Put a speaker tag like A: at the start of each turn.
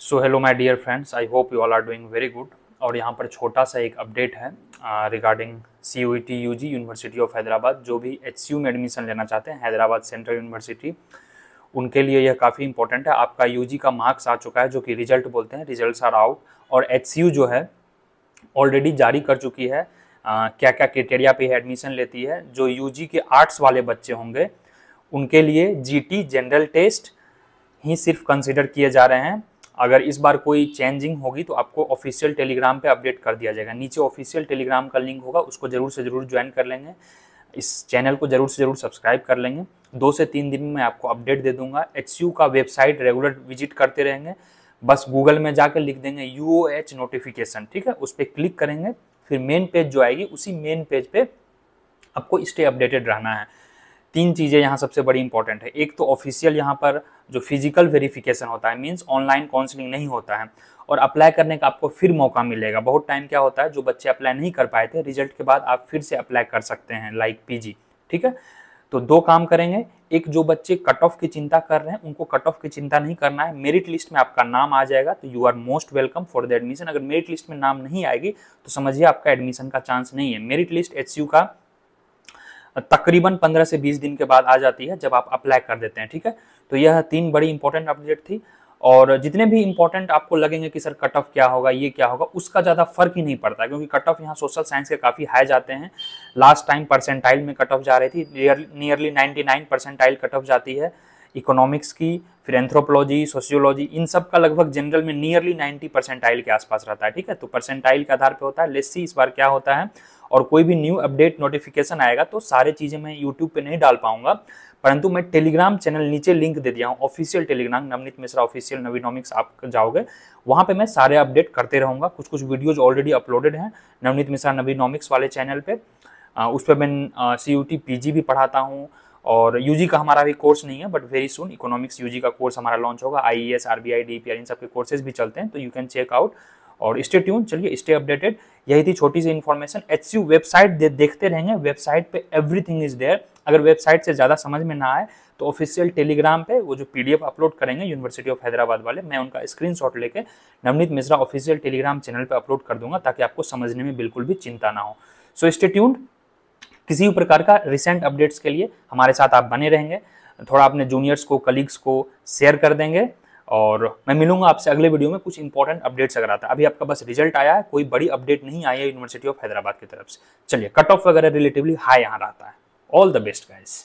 A: so hello my dear friends I hope you all are doing very good और यहाँ पर छोटा सा एक अपडेट है regarding C U T U G university of Hyderabad जो भी एच सी यू में एडमिशन लेना चाहते हैं हैदराबाद सेंट्रल यूनिवर्सिटी उनके लिए यह काफ़ी इंपॉर्टेंट है आपका यू जी का मार्क्स आ चुका है जो कि रिजल्ट बोलते हैं रिजल्ट आर आउट और एच सी यू जो है ऑलरेडी जारी कर चुकी है आ, क्या क्या क्रिटेरिया पे एडमिशन लेती है जो यू जी के आर्ट्स वाले बच्चे होंगे उनके लिए जी टी जनरल टेस्ट ही सिर्फ कंसिडर किए जा रहे हैं अगर इस बार कोई चेंजिंग होगी तो आपको ऑफिशियल टेलीग्राम पे अपडेट कर दिया जाएगा नीचे ऑफिशियल टेलीग्राम का लिंक होगा उसको ज़रूर से ज़रूर ज्वाइन कर लेंगे इस चैनल को ज़रूर से ज़रूर सब्सक्राइब कर लेंगे दो से तीन दिन में आपको अपडेट दे दूंगा एच का वेबसाइट रेगुलर विजिट करते रहेंगे बस गूगल में जाकर लिख देंगे यू नोटिफिकेशन ठीक है उस पर क्लिक करेंगे फिर मेन पेज जो आएगी उसी मेन पेज पर आपको स्टे अपडेटेड रहना है तीन चीज़ें यहाँ सबसे बड़ी इंपॉर्टेंट है एक तो ऑफिशियल यहाँ पर जो फिजिकल वेरिफिकेशन होता है मीन्स ऑनलाइन काउंसलिंग नहीं होता है और अप्लाई करने का आपको फिर मौका मिलेगा बहुत टाइम क्या होता है जो बच्चे अप्लाई नहीं कर पाए थे रिजल्ट के बाद आप फिर से अप्लाई कर सकते हैं लाइक पी ठीक है तो दो काम करेंगे एक जो बच्चे कट ऑफ की चिंता कर रहे हैं उनको कट ऑफ की चिंता नहीं करना है मेरिट लिस्ट में आपका नाम आ जाएगा तो you are most welcome for the admission अगर मेरिट लिस्ट में नाम नहीं आएगी तो समझिए आपका एडमिशन का चांस नहीं है मेरिट लिस्ट एच का तकरीबन 15 से 20 दिन के बाद आ जाती है जब आप अप्लाई कर देते हैं ठीक है तो यह तीन बड़ी इंपॉर्टेंट अपडेट थी और जितने भी इंपॉर्टेंट आपको लगेंगे कि सर कट ऑफ क्या होगा ये क्या होगा उसका ज़्यादा फर्क ही नहीं पड़ता क्योंकि कट ऑफ यहाँ सोशल साइंस के काफ़ी हाई जाते हैं लास्ट टाइम परसेंटाइल में कट ऑफ जा रही थी nearly ninety nine percentile cut off जाती है इकोनॉमिक्स की फिर एंथ्रोपोलॉजी सोशियोलॉजी इन सब का लगभग जनरल में नियरली 90 परसेंटाइल के आसपास रहता है ठीक है तो परसेंटाइल के आधार पर होता है लेस्सी इस बार क्या होता है और कोई भी न्यू अपडेट नोटिफिकेशन आएगा तो सारे चीज़ें मैं यूट्यूब पर नहीं डाल पाऊंगा परंतु मैं टेलीग्राम चैनल नीचे लिंक दे दिया हूँ official Telegram Navneet Mishra official Naveenomics आप जाओगे वहाँ पे मैं सारे अपडेट करते रहूँगा कुछ कुछ वीडियोज ऑलरेडी अपलोडेड हैं नवनीत मिश्रा नवीनॉमिक्स वाले चैनल पे उस पर मैं C U T P G भी पढ़ाता हूँ और यूजी का हमारा भी कोर्स नहीं है but very soon economics UG का कोर्स हमारा लॉन्च होगा I E S R B I D P R इन सब के कोर्सेज भी चलते हैं तो यू कैन चेक आउट और स्टे ट्यून चलिए स्टे अपडेटेड यही थी छोटी सी इन्फॉर्मेशन एच वेबसाइट दे, देखते रहेंगे वेबसाइट पे एवरीथिंग इज देयर अगर वेबसाइट से ज़्यादा समझ में ना आए तो ऑफिशियल टेलीग्राम पे वो जो पीडीएफ अपलोड करेंगे यूनिवर्सिटी ऑफ हैदराबाद वाले मैं उनका स्क्रीनशॉट लेके Navneet Mishra official Telegram channel पर अपलोड कर दूंगा ताकि आपको समझने में बिल्कुल भी चिंता ना हो सो स्टे ट्यून्ड किसी भी प्रकार का रिसेंट अपडेट्स के लिए हमारे साथ आप बने रहेंगे थोड़ा अपने जूनियर्स को कलीग्स को शेयर कर देंगे और मैं मिलूंगा आपसे अगले वीडियो में कुछ इंपॉर्टेंट अपडेट्स अगर आता है अभी आपका बस रिजल्ट आया है कोई बड़ी अपडेट नहीं आई है यूनिवर्सिटी ऑफ हैदराबाद की तरफ से चलिए कट ऑफ वगैरह रिलेटिवली हाई यहाँ रहता है ऑल द बेस्ट गाइज़